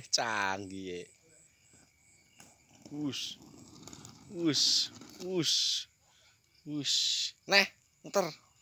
canggih ya. Wus. Wus. Wus. Wus. neh ntar.